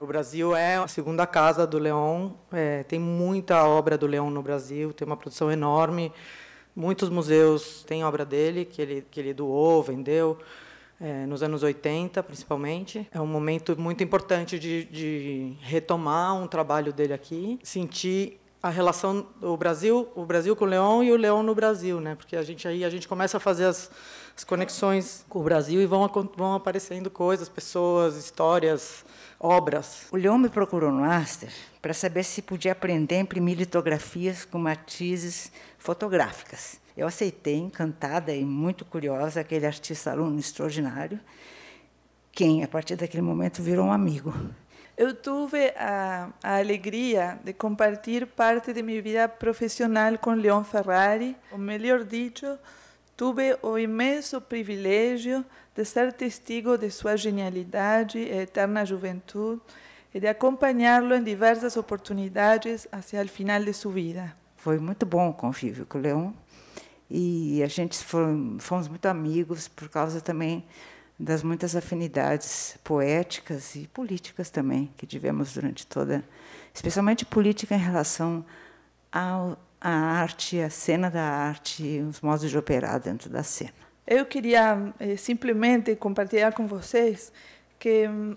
O Brasil é a segunda casa do Leão, é, tem muita obra do Leão no Brasil, tem uma produção enorme. Muitos museus têm obra dele, que ele, que ele doou, vendeu, é, nos anos 80, principalmente. É um momento muito importante de, de retomar um trabalho dele aqui, sentir a relação do Brasil, o Brasil com o Leão e o Leão no Brasil, né? Porque a gente aí a gente começa a fazer as, as conexões com o Brasil e vão vão aparecendo coisas, pessoas, histórias, obras. O Leão me procurou no Aster para saber se podia aprender a imprimir litografias com matizes fotográficas. Eu aceitei, encantada e muito curiosa, aquele artista aluno extraordinário, quem a partir daquele momento virou um amigo. Eu tive a, a, alegria de compartilhar parte de minha vida profissional com Leon Ferrari. Ou melhor dito, tive o imenso privilégio de ser testigo de sua genialidade e eterna juventude e de acompanhá-lo em diversas oportunidades até o final de sua vida. Foi muito bom o convívio com o Leon e a gente foi, fomos muito amigos por causa também das muitas afinidades poéticas e políticas também que tivemos durante toda, especialmente política em relação ao, à arte, à cena da arte, os modos de operar dentro da cena. Eu queria eh, simplesmente compartilhar com vocês que hum,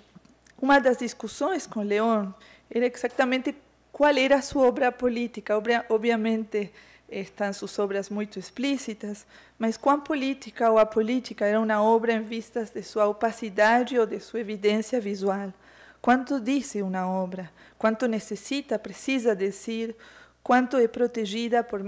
uma das discussões com Leon era exatamente qual era a sua obra política. Obviamente, estão suas obras muito explícitas, mas quão política ou apolítica era uma obra em vistas de sua opacidade ou de sua evidência visual. Quanto diz uma obra? Quanto necessita, precisa dizer? Quanto é protegida por,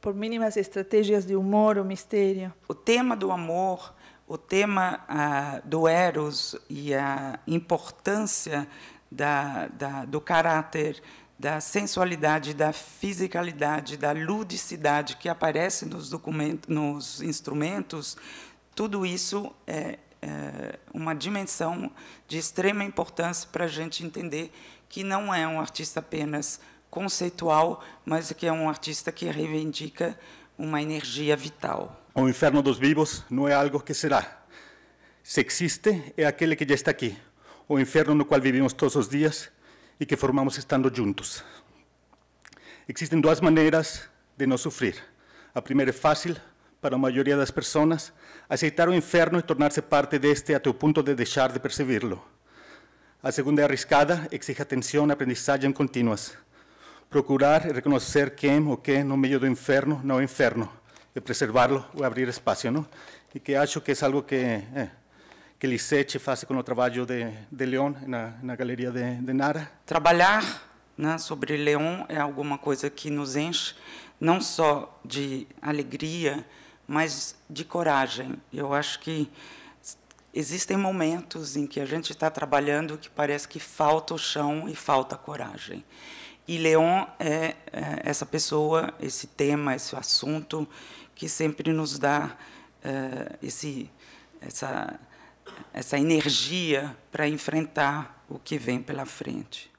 por mínimas estratégias de humor ou mistério? O tema do amor, o tema ah, do Eros e a importância da, da, do caráter da sensualidade, da fisicalidade, da ludicidade que aparece nos documentos, nos instrumentos, tudo isso é, é uma dimensão de extrema importância para a gente entender que não é um artista apenas conceitual, mas que é um artista que reivindica uma energia vital. O inferno dos vivos não é algo que será. Se existe, é aquele que já está aqui. O inferno no qual vivemos todos os dias y que formamos estando juntos. Existen dos maneras de no sufrir. La primera es fácil para la mayoría de las personas, aceitar aceptar inferno y tornarse parte de este hasta el punto de dejar de percibirlo. A segunda es arriscada, exige atención, aprendizaje en continuas. Procurar y reconocer quién o qué no medio de inferno no no inferno, y preservarlo o abrir espacio. ¿no? Y que acho que es algo que... Eh, que Lisete faz com o trabalho de, de Leon na, na galeria de, de Nara. Trabalhar né, sobre Leon é alguma coisa que nos enche não só de alegria, mas de coragem. Eu acho que existem momentos em que a gente está trabalhando que parece que falta o chão e falta a coragem. E Leon é, é, essa pessoa, esse tema, esse assunto que sempre nos dá é, esse, essa essa energia para enfrentar o que vem pela frente.